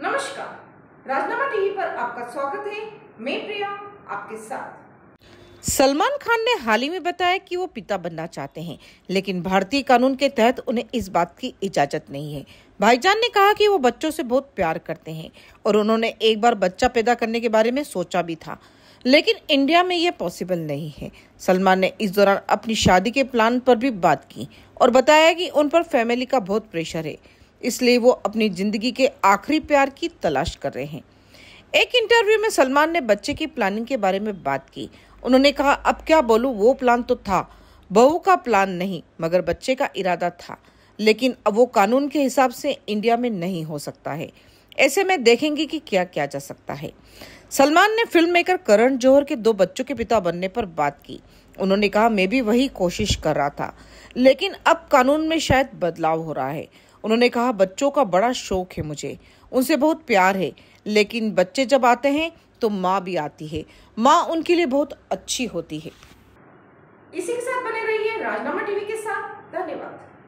नमस्कार राजनामा टीवी पर आपका स्वागत है मैं प्रिया आपके साथ सलमान खान ने हाल ही में बताया कि वो पिता बनना चाहते हैं लेकिन भारतीय कानून के तहत उन्हें इस बात की इजाजत नहीं है भाईजान ने कहा कि वो बच्चों से बहुत प्यार करते हैं और उन्होंने एक बार बच्चा पैदा करने के बारे में सोचा भी था लेकिन इंडिया में यह पॉसिबल नहीं है सलमान ने इस दौरान अपनी शादी के प्लान पर भी बात की और बताया कि उन पर फैमिली का बहुत प्रेशर है इसलिए वो अपनी जिंदगी के आखिरी प्यार की तलाश कर रहे हैं एक इंटरव्यू में सलमान ने बच्चे की प्लानिंग के बारे में बात की उन्होंने कहा अब क्या बोलूँ वो प्लान तो था बहू का प्लान नहीं मगर बच्चे का इरादा था लेकिन अब वो कानून के हिसाब से इंडिया में नहीं हो सकता है ऐसे में देखेंगे कि क्या क्या जा सकता है सलमान ने फिल्म मेकर करण जौहर के दो बच्चों के पिता बनने पर बात की उन्होंने कहा मैं भी वही कोशिश कर रहा था लेकिन अब कानून में शायद बदलाव हो रहा है उन्होंने कहा बच्चों का बड़ा शौक है मुझे उनसे बहुत प्यार है लेकिन बच्चे जब आते हैं तो माँ भी आती है माँ उनके लिए बहुत अच्छी होती है इसी के साथ बने रहिए राजनामा टीवी के साथ धन्यवाद